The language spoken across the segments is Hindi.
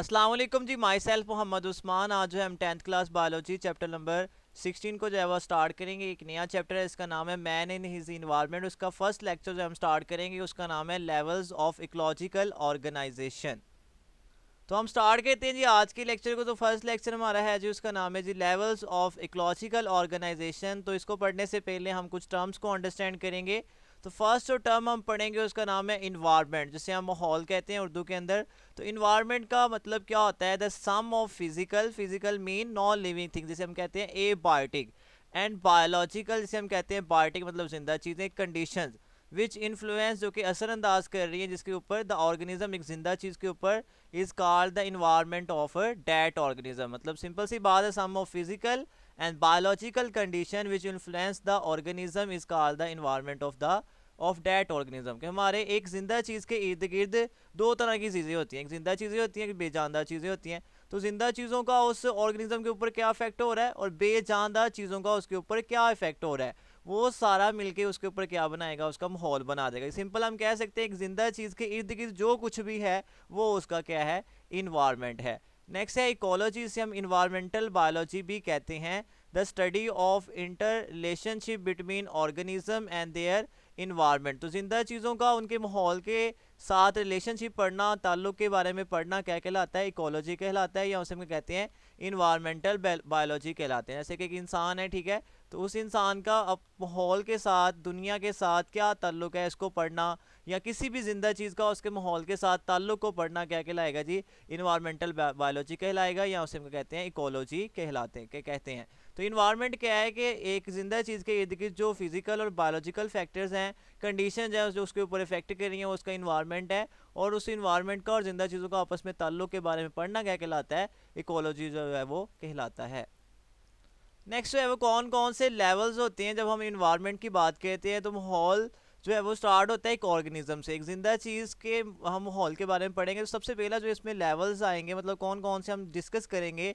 असलम जी माई सेल्फ मोहम्मद उस्मान आज जो है हम tenth class biology chapter number sixteen को जो है वो स्टार्ट करेंगे एक नया चैप्टर है इसका नाम है मैन इन हिज इन्वायरमेंट उसका फर्स्ट लेक्चर जो हम स्टार्ट करेंगे उसका नाम है लेवल्स ऑफ इकोलॉजिकल ऑर्गेनाइजेशन तो हम स्टार्ट करते हैं जी आज के लेक्चर को तो फर्स्ट लेक्चर हमारा है जी उसका नाम है जी लेवल्स ऑफ इकोलॉजिकल ऑर्गेनाइजेशन तो इसको पढ़ने से पहले हम कुछ टर्म्स को अंडरस्टैंड करेंगे तो फर्स्ट जो टर्म हम पढ़ेंगे उसका नाम है इन्वायरमेंट जिसे हम माहौल कहते हैं उर्दू के अंदर तो इन्वायरमेंट का मतलब क्या होता है the sum of physical physical mean non living thing जिसे हम कहते हैं ए बायोटिक एंड बायोलॉजिकल जिसे हम कहते हैं बायोटिक मतलब जिंदा चीज़ें कंडीशन विच इन्फ्लुएंस जो कि असरअंदाज कर रही है जिसके ऊपर द ऑर्गेनिज्म एक जिंदा चीज़ के ऊपर is called the environment of a organism मतलब सिंपल सी बात है sum of physical and biological condition which influence the organism is called the environment of the of that organism के हमारे एक ज़िंदा चीज़ के इर्द गिर्द दो तरह की चीज़ें होती हैं एक ज़िंदा चीज़ें होती हैं एक बेजानदार चीज़ें होती हैं तो ज़िंदा चीज़ों का उस ऑर्गेनिज्म के ऊपर क्या इफेक्ट हो रहा है और बेजानदार चीज़ों का उसके ऊपर क्या इफेक्ट हो रहा है वो सारा मिलके उसके ऊपर क्या बनाएगा उसका माहौल बना देगा सिंपल हम कह सकते हैं एक ज़िंदा चीज़ के इर्द गिर्द जो कुछ भी है वो उसका क्या है इन्वायरमेंट है नेक्स्ट है इकोलॉजी इसे हम इन्वायरमेंटल बायोलॉजी भी कहते हैं the study of inter relationship between organism and their environment तो ज़िंदा चीज़ों का उनके माहौल के साथ रिलेशनशिप पढ़ना ताल्लुक़ के बारे में पढ़ना क्या कहलाता है इकोलॉजी कहलाता है या उसे हम कहते हैं इन्वायरमेंटल बायोलॉजी कहलाते हैं जैसे कि एक इंसान है ठीक है तो उस इंसान का अब माहौल के साथ दुनिया के साथ क्या ताल्लुक़ है इसको पढ़ना या किसी भी ज़िंदा चीज़ का उसके माहौल के साथ ताल्लुक़ को पढ़ना क्या कहलाएगा जी इन्वायरमेंटल बायोलॉजी कहलाएगा या उसे हम कहते हैं इकोलॉजी कहलाते हैं कहते हैं तो इन्वायरमेंट क्या है कि एक ज़िंदा चीज़ के इर्द गिर्द जो फिज़िकल और बायोलॉजिकल फैक्टर्स हैं कंडीशन है जो उसके ऊपर इफेक्ट कर रही हैं उसका इन्वायरमेंट है और उस इन्वायरमेंट का और ज़िंदा चीज़ों का आपस में ताल्लुक के बारे में पढ़ना क्या कहलाता है इकोलॉजी जो है वो कहलाता है नेक्स्ट जो है वो कौन कौन से लेवल्स होते हैं जब हम इन्वायरमेंट की बात करते हैं तो माहौल जो है वो स्टार्ट होता है एक ऑर्गेनिज्म से एक ज़िंदा चीज़ के हम हॉल के बारे में पढ़ेंगे तो सबसे पहला जो इसमें लेवल्स आएंगे मतलब कौन कौन से हम डिस्कस करेंगे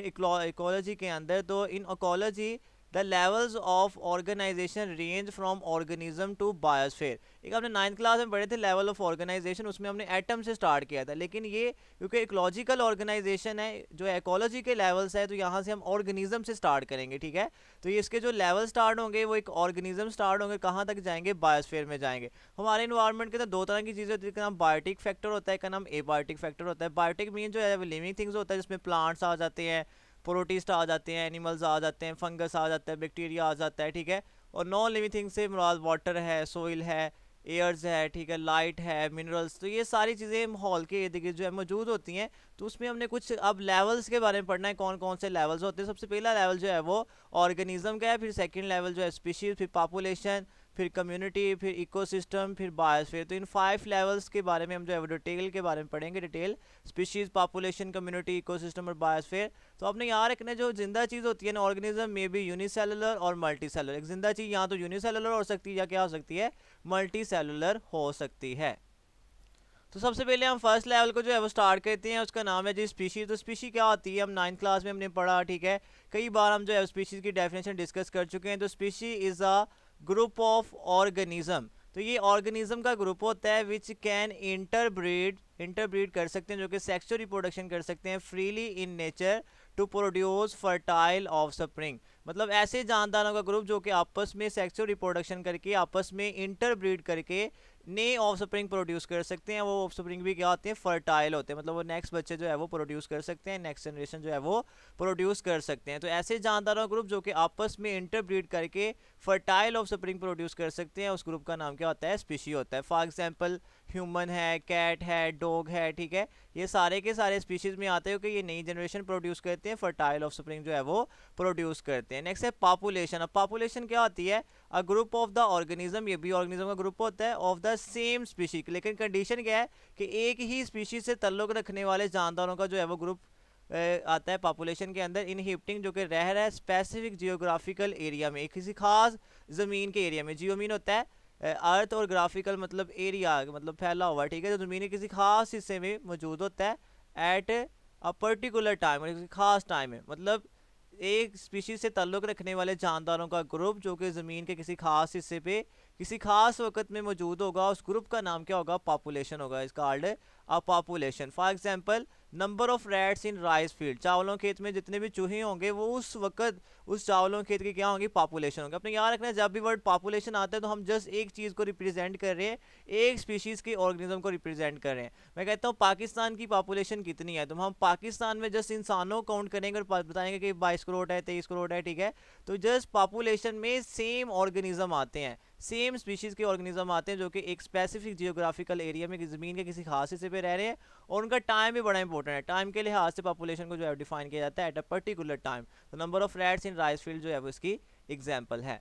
इकोलॉजी के अंदर तो in ecology the levels of organization range from organism to biosphere एक हमने नाइन्थ क्लास में पढ़े थे लेवल ऑफ ऑर्गेनाइजेशन उसमें हमने एटम से स्टार्ट किया था लेकिन ये क्योंकि इकोलॉजिकल ऑर्गेनाइजेशन है जो एकोलॉजी के लेवल्स है तो यहाँ से हम ऑर्गेनिज्म से स्टार्ट करेंगे ठीक है तो ये इसके जो लेवल स्टार्ट होंगे वो एक ऑर्गेनिज्म स्टार्ट होंगे कहाँ तक जाएंगे बायोस्फेयर में जाएंगे हमारे इन्वायरमेंट के अंदर दो तरह की चीज़ें होती है एक नाम बायोटिक फैक्टर होता है एक नाम एबायोटिक फैक्टर होता है बायोटिक मीन जो है लिविंग थिंग्स होता है जिसमें प्लांट्स आ जाते हैं प्रोटीस्ट आ जाते हैं एनिमल्स आ जाते हैं फंगस आ जाता है बैक्टीरिया आ जाता है ठीक है और नॉन लिविंग थिंग से मुराद वाटर है सोइल है एयर्स है ठीक है लाइट है मिनरल्स तो ये सारी चीज़ें माहौल के इर्द गिर्द जो है मौजूद होती हैं तो उसमें हमने कुछ अब लेवल्स के बारे में पढ़ना है कौन कौन से लेवल्स होते हैं सबसे पहला लेवल जो है वो ऑर्गेनिज्म का है फिर सेकेंड लेवल जो है स्पीशीज़ फिर पॉपुलेशन फिर कम्युनिटी फिर इकोसिस्टम फिर बायोस्फीयर तो इन फाइव लेवल्स के बारे में हम जो है डिटेल के बारे में पढ़ेंगे detail species population community ecosystem और बायोस्फीयर तो आपने यहाँ रखना जो जिंदा चीज़ होती है ना ऑर्गेनिज्म में भी यूनिसेलुलर और मल्टी सेलुलर एक जिंदा चीज़ यहाँ तो यूनिसेलुलर हो सकती है या क्या हो सकती है मल्टी सेलुलर हो सकती है तो सबसे पहले हम फर्स्ट लेवल को जो है वो स्टार्ट करते हैं उसका नाम है जी स्पीशी तो स्पीशी क्या होती है हम नाइन्थ क्लास में हमने पढ़ा ठीक है कई बार हम जो है स्पीशीज़ की डेफिनेशन डिस्कस कर चुके हैं तो species is a group of organism तो ये ऑर्गेनिज्म का ग्रुप होता है विच कैन इंटरब्रीड इंटरब्रीड कर सकते हैं जो कि सेक्सुअल रिप्रोडक्शन कर सकते हैं freely in nature to produce fertile offspring मतलब ऐसे जानदारों का ग्रुप जो कि आपस में सेक्सुअल रिप्रोडक्शन करके आपस में इंटरब्रीड करके नए ऑफ स्प्रिंग प्रोड्यूस कर सकते हैं वो ऑफ स्प्रिंग भी क्या होते हैं फर्टाइल होते हैं मतलब वो नेक्स्ट बच्चे जो है वो प्रोड्यूस कर सकते हैं नेक्स्ट जनरेशन जो है वो प्रोड्यूस कर सकते हैं तो ऐसे जानदारों ग्रुप जो कि आपस में इंटरब्रीड करके फर्टाइल ऑफ स्प्रिंग प्रोड्यूस कर सकते हैं उस ग्रुप का नाम क्या होता है स्पीशी होता है फॉर एग्जाम्पल ह्यूमन है कैट है डॉग है ठीक है ये सारे के सारे स्पीशीज़ में आते हैं कि ये नई जनरेशन प्रोड्यूस करते हैं फर्टाइल ऑफ स्प्रिंग जो है वो प्रोड्यूस करते हैं नेक्स्ट है पॉपुलेशन अब पॉपुलेशन क्या होती है a group of the organism ये भी ऑर्गेनिज्म का ग्रुप होता है ऑफ द सेम स्पीशी लेकिन कंडीशन क्या है कि एक ही स्पीशीज से तल्लुक रखने वाले जानदारों का जो है वो ग्रुप आता है पॉपुलेशन के अंदर इनहिप्टिंग जो कि रह रहा है स्पेसिफिक जियोग्राफिकल एरिया में किसी खास ज़मीन के एरिया में जियोमीन होता है अर्थ और ग्राफिकल मतलब एरिया मतलब फैला हुआ ठीक है जो तो ज़मीन के किसी खास हिस्से में मौजूद होता है एट अ पर्टिकुलर टाइम किसी खास टाइम में मतलब एक स्पीशीज से ताल्लुक़ रखने वाले जानदारों का ग्रुप जो कि ज़मीन के किसी खास हिस्से पे किसी खास वक्त में मौजूद होगा उस ग्रुप का नाम क्या होगा पॉपुलेशन होगा is called a population for example number of rats in rice field चावलों खेत में जितने भी चूहे होंगे वो उस वक्त उस चावलों के खेत की क्या होंगी पॉपुलेशन होगी अपने याद रखना है जब भी वर्ड पॉपुलेशन आता है तो हम जस्ट एक चीज़ को रिप्रेजेंट कर रहे हैं एक स्पीशीज़ के ऑर्गेनिज्म को रिप्रेजेंट कर रहे हैं मैं कहता हूँ पाकिस्तान की पॉपुलेशन कितनी है तो हम पाकिस्तान में जस्ट इंसानों काउंट करेंगे और बताएंगे कि बाईस करोड़ है तेईस करोड़ है ठीक है तो जस्ट पॉपुलेशन में सेम ऑर्गेनिज्म आते हैं सेम स्पीशीज़ के ऑर्गेनिज्म आते हैं जो कि एक स्पेसिफिक जियोग्राफिकल एरिया में ज़मीन के किसी खास हिस्से पे रह रहे हैं और उनका टाइम भी बड़ा इंपॉर्टेंट है टाइम के लिहाज से पॉपुलेशन को जो है डिफाइन किया जाता है एट अ पर्टिकुलर टाइम तो नंबर ऑफ रैट्स इन लेकिन राइस फील्ड जो है वो इसकी एग्जाम्पल है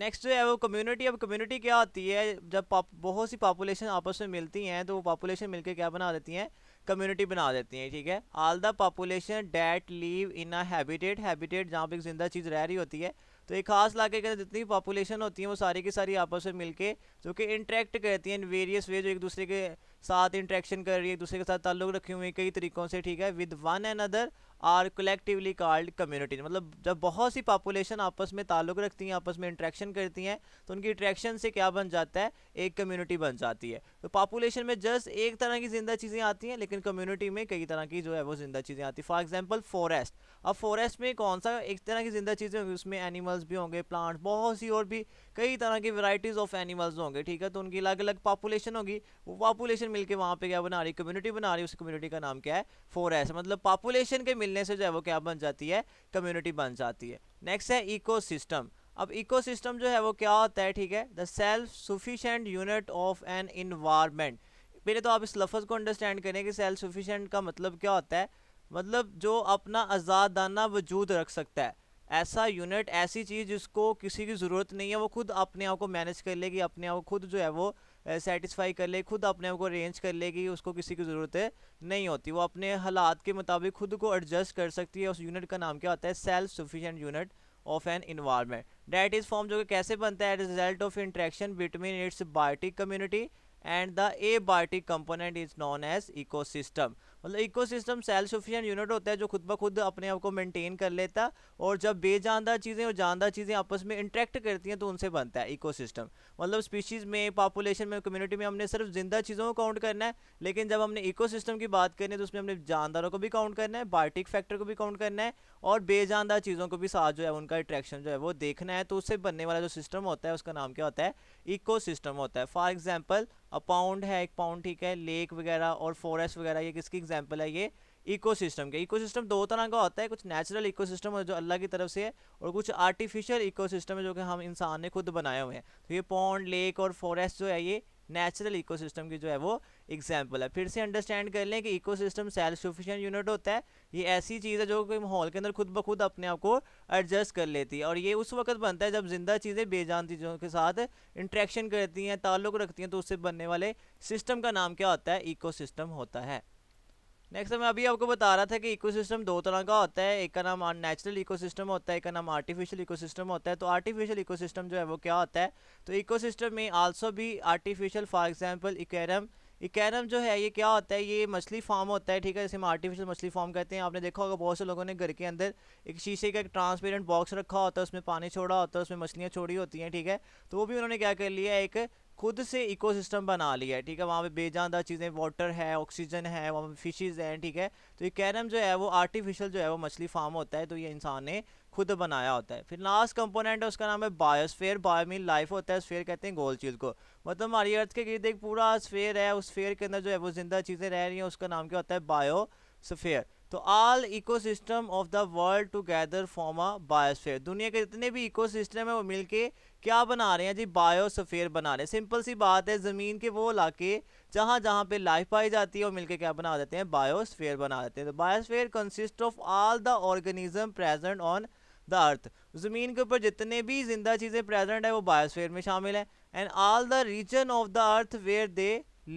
नेक्स्ट जो है वो कम्युनिटी अब कम्युनिटी क्या होती है जब बहुत सी पॉपुलेशन आपस में मिलती हैं तो वो पॉपुलेशन मिलकर क्या बना देती हैं कम्युनिटी बना देती हैं ठीक है all the population that live in a habitat habitat जहाँ पर एक ज़िंदा चीज़ रह रही होती है तो एक खास इलाके के जितनी पॉपुलेशन होती है वो सारी की सारी आपस में मिलकर जो कि इंटरेक्ट करती हैं इन वेरियस वे जो एक दूसरे के साथ इंट्रैक्शन कर रही है एक दूसरे के साथ ताल्लुक रखे हुए हैं कई तरीक़ों से ठीक है with one and other are collectively called communities मतलब जब बहुत सी पॉपुलेशन आपस में ताल्लुक़ रखती हैं आपस में इंट्रैक्शन करती हैं तो उनकी इंट्रैक्शन से क्या बन जाता है एक कम्युनिटी बन जाती है तो पॉपुलेशन में जस्ट एक तरह की ज़िंदा चीज़ें आती हैं लेकिन कम्युनिटी में कई तरह की जो है वो ज़िंदा चीज़ें आती हैं फॉर एग्जाम्पल फॉरेस्ट अब फॉरेस्ट में कौन सा एक तरह की ज़िंदा चीज़ें होंगी उसमें एनिमल्स भी होंगे प्लांट्स बहुत सी और भी कई तरह की वैराइटीज़ ऑफ एनिमल्स होंगे ठीक है तो उनकी अलग अलग पॉपुलेशन होगी वो पॉपुलेशन मिलकर वहाँ पर क्या बना रही कम्युनिटी बना रही उस कम्युनिटी का नाम क्या है फॉरेस्ट मतलब पॉपुलेशन के मिल मिलने से जो है वो क्या बन जाती है कम्युनिटी बन जाती है नेक्स्ट है इकोसिस्टम अब इकोसिस्टम जो है वो क्या होता है ठीक है the self sufficient unit of an environment पहले तो आप इस लफ्ज़ को अंडरस्टैंड करें कि सेल्फ सुफिशेंट का मतलब क्या होता है मतलब जो अपना आज़ादाना वजूद रख सकता है ऐसा यूनिट ऐसी चीज़ जिसको किसी की ज़रूरत नहीं है वो खुद अपने आप को मैनेज कर लेगी अपने आप को खुद जो है वो सेटिस्फाई कर ले खुद अपने आप को अरेंज कर ले कि उसको किसी की ज़रूरत नहीं होती वो अपने हालात के मुताबिक खुद को एडजस्ट कर सकती है उस यूनिट का नाम क्या होता है self sufficient unit of an environment that is form जो कि कैसे बनता है result of interaction between its biotic community and the abiotic component is known as ecosystem मतलब इकोसिस्टम सेल्फ सफिशेंट यूनिट होता है जो खुद ब खुद अपने आप को मेनटेन कर लेता है और जब बेजानदार चीज़ें और जानदार चीज़ें आपस में इंट्रैक्ट करती हैं तो उनसे बनता है इकोसिस्टम मतलब स्पीशीज़ में पॉपुलेशन में कम्युनिटी में हमने सिर्फ जिंदा चीज़ों को काउंट करना है लेकिन जब हमने सिस्टम की बात करनी है तो उसमें हमने जानदारों को भी काउंट करना है बायोटिक फैक्टर को भी काउंट करना है और बेजानदार चीज़ों को भी साथ जो है उनका अट्रैक्शन जो है वो देखना है तो उससे बनने वाला जो सिस्टम होता है उसका नाम क्या होता है इको होता है फॉर एग्जाम्पल अपाउंड पाउंड है एक पाउंड ठीक है लेक वगैरह और फॉरेस्ट वगैरह ये किसकी एग्जाम्पल है ये इकोसिस्टम के इकोसिस्टम दो तरह का होता है कुछ नेचुरल इकोसिस्टम है जो अल्लाह की तरफ से है और कुछ आर्टिफिशियल इकोसिस्टम है जो कि हम इंसान ने खुद बनाए हुए हैं तो ये पौंड लेक और फॉरेस्ट जो है ये नेचुरल इकोसिस्टम की जो है वो एग्जाम्पल है फिर से अंडरस्टैंड कर लें कि इकोसिस्टम सेल्फ सफिशियंट यूनिट होता है ये ऐसी चीज़ है जो कि माहौल के अंदर खुद ब खुद अपने आप को एडजस्ट कर लेती है और ये उस वक्त बनता है जब जिंदा चीज़ें बेजान चीज़ों के साथ इंट्रैक्शन करती हैं ताल्लुक रखती हैं तो उससे बनने वाले सिस्टम का नाम क्या होता है इको होता है नेक्स्ट मैं अभी आपको बता रहा था कि इकोसिस्टम दो तरह का होता है एक का नाम नेचुरल इकोसिस्टम होता है एक का नाम आर्टिफिशियल इकोसिस्टम होता है तो आर्टिफिशियल इकोसिस्टम जो है वो क्या होता है तो इकोसिस्टम में आल्सो भी artificial for example aquarium aquarium जो है ये क्या होता है ये मछली फार्म होता है ठीक है जैसे हम आर्टिफिशियल मछली फार्म कहते हैं आपने देखा होगा बहुत से लोगों ने घर के अंदर एक शीशे का एक ट्रांसपेरेंट बॉक्स रखा होता है उसमें पानी छोड़ा होता है उसमें मछलियाँ छोड़ी होती हैं ठीक है तो वो भी उन्होंने क्या कर लिया एक खुद से इकोसिस्टम बना लिया है ठीक है वहाँ पे बेजानदा चीज़ें वाटर है ऑक्सीजन है वहाँ पे फिशेज़ हैं ठीक है तो ये कैरम जो है वो आर्टिफिशियल जो है वो मछली फार्म होता है तो ये इंसान ने खुद बनाया होता है फिर लास्ट कंपोनेंट है उसका नाम है बायोस्फेयर बायोमिन लाइफ होता है स्फेयर कहते हैं गोल चीज़ को मतलब हमारी अर्थ के गिर्द एक पूरा स्फेयर है उस स्फेयर के अंदर जो है वो जिंदा चीज़ें रह रही हैं उसका नाम क्या होता है बायोस्फेयर तो all ecosystem of the world together form a biosphere दुनिया के जितने भी इकोसिस्टम है वो मिलके क्या बना रहे हैं जी बायोसफेयर बना रहे हैं सिंपल सी बात है ज़मीन के वो इलाके जहाँ जहाँ पे लाइफ पाई जाती है और मिलके क्या बना देते हैं बायोस्फेयर बना देते हैं तो biosphere consist of all the organism present on the earth ज़मीन के ऊपर जितने भी जिंदा चीज़ें प्रेजेंट है वो बायोस्फेयर में शामिल हैं and all the region of the earth where they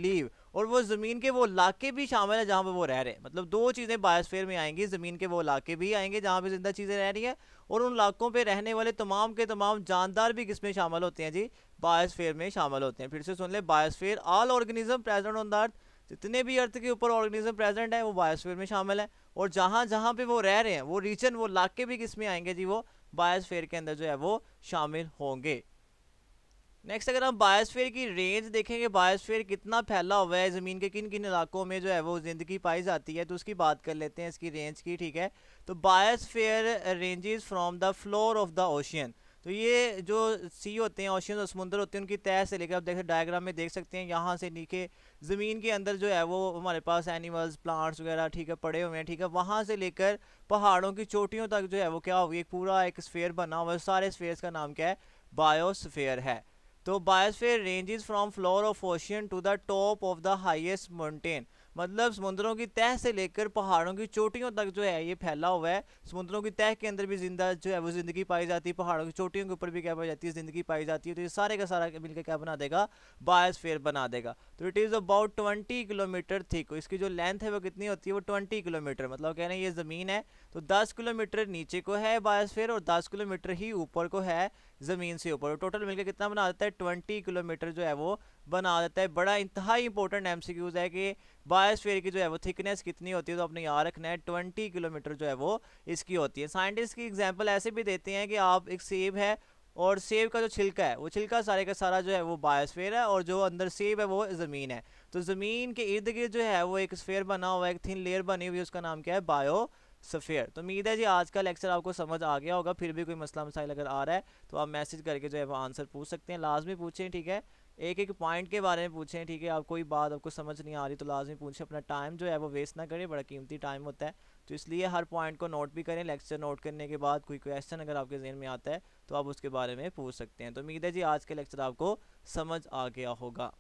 live और वो ज़मीन के वो इलाके भी शामिल हैं जहाँ पर वो रह रहे हैं मतलब दो चीज़ें बायोस्फेयर में आएंगी ज़मीन के वो इलाके भी आएंगे जहाँ पर ज़िंदा चीज़ें रह रही हैं और उन इलाकों पर रहने वाले तमाम के तमाम जानदार भी किसमें शामिल होते हैं जी बायोस्फेयर में शामिल होते हैं फिर से सुन ले biosphere all organism present on the earth जितने भी अर्थ के ऊपर ऑर्गेनिज्म प्रेजेंट है वो बायोस्फेयर में शामिल है और जहाँ जहाँ पर वो रह रहे हैं वो रीजन वो इलाके भी किस में आएंगे जी वो बायोस्फेयर के अंदर जो है वो शामिल होंगे नेक्स्ट अगर हम बायोस्फीयर की रेंज देखेंगे बायोस्फीयर कितना फैला हुआ है ज़मीन के किन किन इलाकों में जो है वो ज़िंदगी पाई जाती है तो उसकी बात कर लेते हैं इसकी रेंज की ठीक है तो biosphere ranges from the floor of the ocean तो ये जो सी होते हैं ओशियन और समुंदर होते हैं उनकी तय से लेकर आप देखें डायग्राम में देख सकते हैं यहाँ से नीचे ज़मीन के अंदर जो है वो हमारे पास एनिमल्स प्लांट्स वगैरह ठीक है पड़े हुए हैं ठीक है वहाँ से लेकर पहाड़ों की चोटियों तक जो है वो क्या होगी एक पूरा एक स्फेयर बना हुआ है सारे स्फेयर का नाम क्या है बायोस्फेयर है The biosphere ranges from floor of ocean to the top of the highest mountain. मतलब समुद्रों की तह से लेकर पहाड़ों की चोटियों तक जो है ये फैला हुआ है समुद्रों की तह के अंदर भी जिंदा जो है वो ज़िंदगी पाई जाती है पहाड़ों की चोटियों के ऊपर भी क्या पाई जाती है ज़िंदगी पाई जाती है तो ये सारे का सारा मिलकर क्या बना देगा बायोस्फेयर बना देगा तो it is about twenty kilometre को इसकी जो लेंथ है वो कितनी होती है वो ट्वेंटी किलोमीटर मतलब कह रहे हैं ये ज़मीन है तो दस किलोमीटर नीचे को है बायोस्फेयर और दस किलोमीटर ही ऊपर को है ज़मीन से ऊपर टोटल तो मिलकर कितना बना देता है ट्वेंटी किलोमीटर जो है वो बना देता है बड़ा इंतहा इंपॉर्टेंट एम सी क्यूज़ है कि बायोस्फीयर की जो है वो थिकनेस कितनी होती है तो आपने यहाँ रखना है ट्वेंटी किलोमीटर जो है वो इसकी होती है साइंटिस्ट की एग्जाम्पल ऐसे भी देते हैं कि आप एक सेब है और सेब का जो छिलका है वो छिलका सारे का सारा जो है वो बायोस्फेयर है और जो अंदर सेब है वो ज़मीन है तो ज़मीन के इर्द गिर्द जो है वो एक स्फेयर बना हुआ है एक थिन लेयर बनी हुई है उसका नाम क्या है बायो सफ़ेयर तो उम्मीद है जी आज का लेक्चर आपको समझ आ गया होगा फिर भी कोई मसला मसाइल अगर आ रहा है तो आप मैसेज करके जो है वो आंसर पूछ सकते हैं लाजमी पूछें ठीक है एक एक पॉइंट के बारे में पूछें ठीक है आप कोई बात आपको समझ नहीं आ रही तो लाजमी पूछें अपना टाइम जो है वो वेस्ट ना करें बड़ा कीमती टाइम होता है तो इसलिए हर पॉइंट को नोट भी करें लेक्चर नोट करने के बाद कोई क्वेश्चन अगर आपके जहन में आता है तो आप उसके बारे में पूछ सकते हैं तो उम्मीद है जी आज के लेक्चर आपको समझ आ गया होगा